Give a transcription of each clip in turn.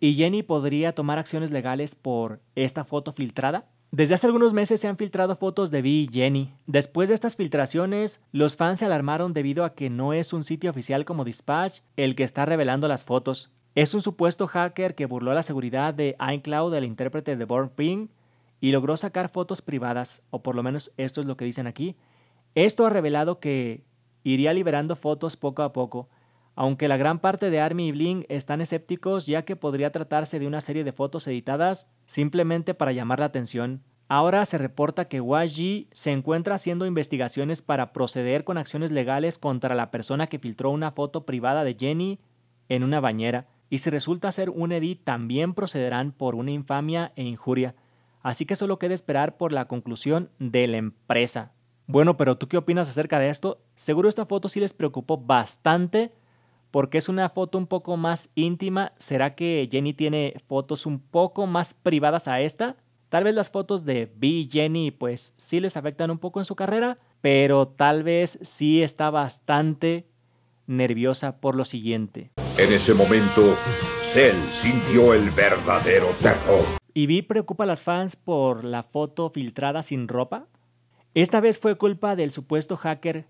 y Jenny podría tomar acciones legales por esta foto filtrada. Desde hace algunos meses se han filtrado fotos de Vi y Jenny. Después de estas filtraciones, los fans se alarmaron debido a que no es un sitio oficial como Dispatch el que está revelando las fotos. Es un supuesto hacker que burló la seguridad de iCloud del intérprete de Born Pink y logró sacar fotos privadas, o por lo menos esto es lo que dicen aquí. Esto ha revelado que iría liberando fotos poco a poco aunque la gran parte de Army y Bling están escépticos ya que podría tratarse de una serie de fotos editadas simplemente para llamar la atención. Ahora se reporta que YG se encuentra haciendo investigaciones para proceder con acciones legales contra la persona que filtró una foto privada de Jenny en una bañera, y si resulta ser un edit también procederán por una infamia e injuria. Así que solo queda esperar por la conclusión de la empresa. Bueno, pero ¿tú qué opinas acerca de esto? Seguro esta foto sí les preocupó bastante porque es una foto un poco más íntima. ¿Será que Jenny tiene fotos un poco más privadas a esta? Tal vez las fotos de B y Jenny pues sí les afectan un poco en su carrera, pero tal vez sí está bastante nerviosa por lo siguiente. En ese momento, Cell sintió el verdadero terror. Y Vi preocupa a las fans por la foto filtrada sin ropa. Esta vez fue culpa del supuesto hacker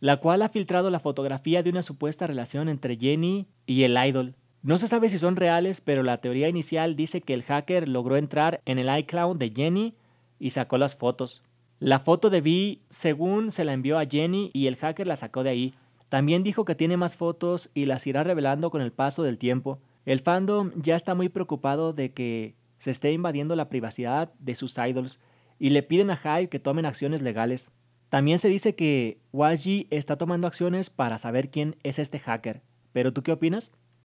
la cual ha filtrado la fotografía de una supuesta relación entre Jenny y el idol. No se sabe si son reales, pero la teoría inicial dice que el hacker logró entrar en el iCloud de Jenny y sacó las fotos. La foto de V según se la envió a Jenny y el hacker la sacó de ahí. También dijo que tiene más fotos y las irá revelando con el paso del tiempo. El fandom ya está muy preocupado de que se esté invadiendo la privacidad de sus idols y le piden a Hype que tomen acciones legales. También se dice que YG está tomando acciones para saber quién es este hacker. ¿Pero tú qué opinas?